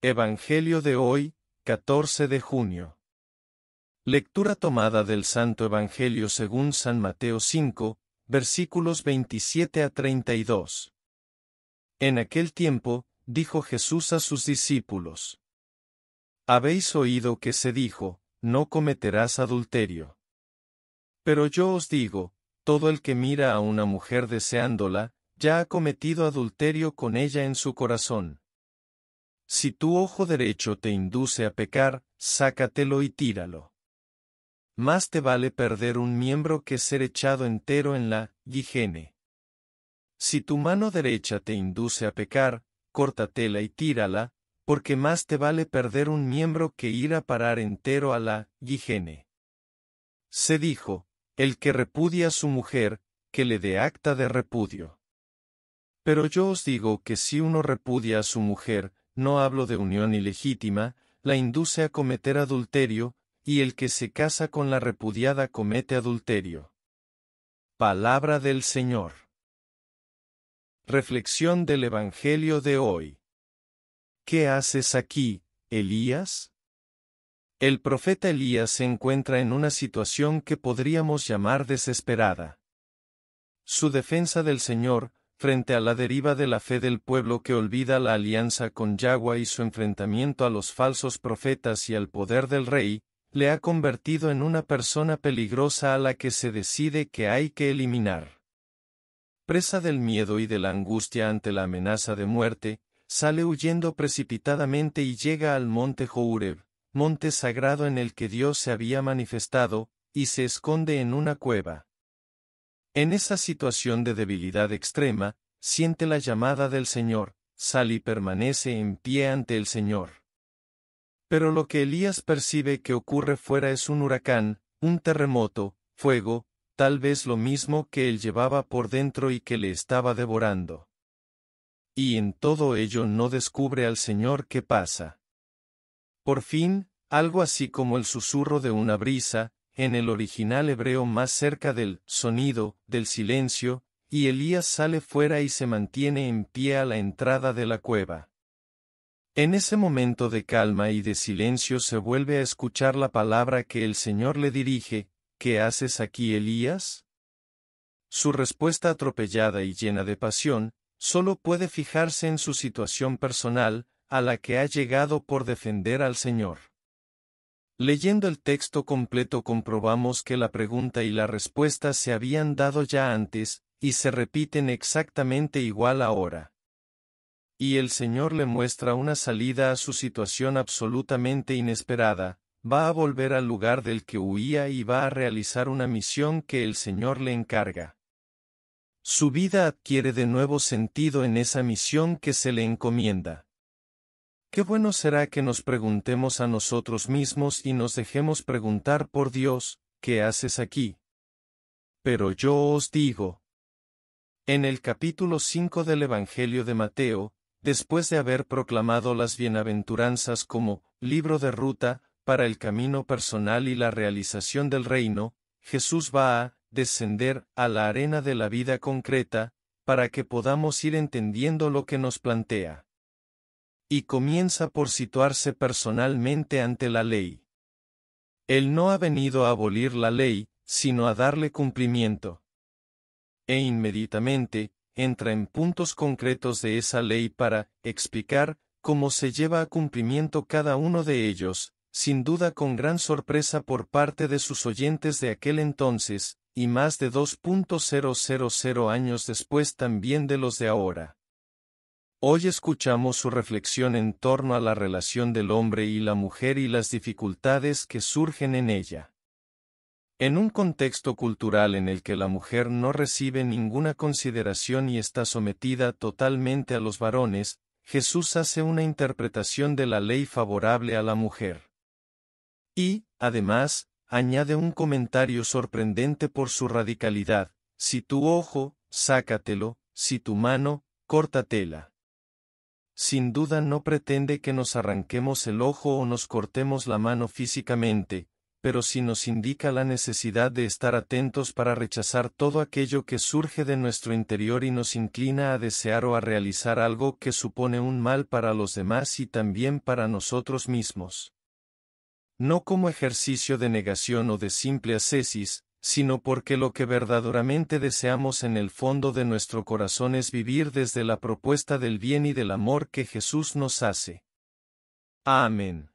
Evangelio de hoy, 14 de junio. Lectura tomada del Santo Evangelio según San Mateo 5, versículos 27 a 32. En aquel tiempo, dijo Jesús a sus discípulos. Habéis oído que se dijo, no cometerás adulterio. Pero yo os digo, todo el que mira a una mujer deseándola, ya ha cometido adulterio con ella en su corazón. Si tu ojo derecho te induce a pecar, sácatelo y tíralo. Más te vale perder un miembro que ser echado entero en la higiene. Si tu mano derecha te induce a pecar, córtatela y tírala, porque más te vale perder un miembro que ir a parar entero a la higiene. Se dijo, el que repudia a su mujer, que le dé acta de repudio. Pero yo os digo que si uno repudia a su mujer, no hablo de unión ilegítima, la induce a cometer adulterio, y el que se casa con la repudiada comete adulterio. Palabra del Señor. Reflexión del Evangelio de hoy. ¿Qué haces aquí, Elías? El profeta Elías se encuentra en una situación que podríamos llamar desesperada. Su defensa del Señor, frente a la deriva de la fe del pueblo que olvida la alianza con Yagua y su enfrentamiento a los falsos profetas y al poder del rey, le ha convertido en una persona peligrosa a la que se decide que hay que eliminar. Presa del miedo y de la angustia ante la amenaza de muerte, sale huyendo precipitadamente y llega al monte Joureb, monte sagrado en el que Dios se había manifestado, y se esconde en una cueva. En esa situación de debilidad extrema, siente la llamada del Señor, sal y permanece en pie ante el Señor. Pero lo que Elías percibe que ocurre fuera es un huracán, un terremoto, fuego, tal vez lo mismo que él llevaba por dentro y que le estaba devorando. Y en todo ello no descubre al Señor qué pasa. Por fin, algo así como el susurro de una brisa, en el original hebreo más cerca del sonido, del silencio, y Elías sale fuera y se mantiene en pie a la entrada de la cueva. En ese momento de calma y de silencio se vuelve a escuchar la palabra que el Señor le dirige, ¿Qué haces aquí, Elías? Su respuesta atropellada y llena de pasión, solo puede fijarse en su situación personal, a la que ha llegado por defender al Señor. Leyendo el texto completo comprobamos que la pregunta y la respuesta se habían dado ya antes, y se repiten exactamente igual ahora. Y el Señor le muestra una salida a su situación absolutamente inesperada, va a volver al lugar del que huía y va a realizar una misión que el Señor le encarga. Su vida adquiere de nuevo sentido en esa misión que se le encomienda. Qué bueno será que nos preguntemos a nosotros mismos y nos dejemos preguntar por Dios, ¿qué haces aquí? Pero yo os digo. En el capítulo 5 del Evangelio de Mateo, después de haber proclamado las bienaventuranzas como libro de ruta, para el camino personal y la realización del reino, Jesús va a descender a la arena de la vida concreta, para que podamos ir entendiendo lo que nos plantea y comienza por situarse personalmente ante la ley. Él no ha venido a abolir la ley, sino a darle cumplimiento. E inmediatamente, entra en puntos concretos de esa ley para explicar cómo se lleva a cumplimiento cada uno de ellos, sin duda con gran sorpresa por parte de sus oyentes de aquel entonces, y más de 2.000 años después también de los de ahora. Hoy escuchamos su reflexión en torno a la relación del hombre y la mujer y las dificultades que surgen en ella. En un contexto cultural en el que la mujer no recibe ninguna consideración y está sometida totalmente a los varones, Jesús hace una interpretación de la ley favorable a la mujer. Y, además, añade un comentario sorprendente por su radicalidad, si tu ojo, sácatelo, si tu mano, córtatela sin duda no pretende que nos arranquemos el ojo o nos cortemos la mano físicamente, pero sí nos indica la necesidad de estar atentos para rechazar todo aquello que surge de nuestro interior y nos inclina a desear o a realizar algo que supone un mal para los demás y también para nosotros mismos. No como ejercicio de negación o de simple ascesis, sino porque lo que verdaderamente deseamos en el fondo de nuestro corazón es vivir desde la propuesta del bien y del amor que Jesús nos hace. Amén.